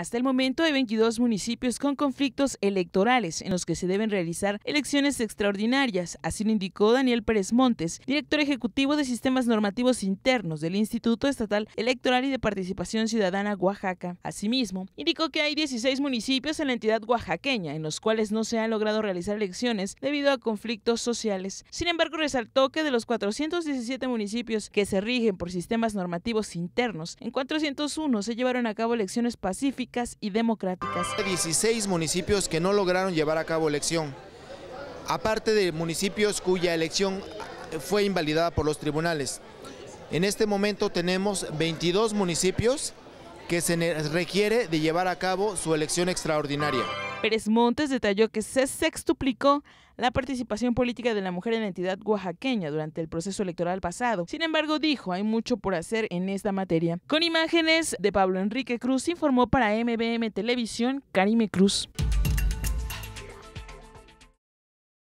Hasta el momento hay 22 municipios con conflictos electorales en los que se deben realizar elecciones extraordinarias, así lo indicó Daniel Pérez Montes, director ejecutivo de Sistemas Normativos Internos del Instituto Estatal Electoral y de Participación Ciudadana Oaxaca. Asimismo, indicó que hay 16 municipios en la entidad oaxaqueña en los cuales no se han logrado realizar elecciones debido a conflictos sociales. Sin embargo, resaltó que de los 417 municipios que se rigen por sistemas normativos internos, en 401 se llevaron a cabo elecciones pacíficas y democráticas. 16 municipios que no lograron llevar a cabo elección, aparte de municipios cuya elección fue invalidada por los tribunales. En este momento tenemos 22 municipios que se requiere de llevar a cabo su elección extraordinaria. Pérez Montes detalló que se sextuplicó la participación política de la mujer en la entidad oaxaqueña durante el proceso electoral pasado. Sin embargo, dijo, hay mucho por hacer en esta materia. Con imágenes de Pablo Enrique Cruz, informó para MBM Televisión Karime Cruz.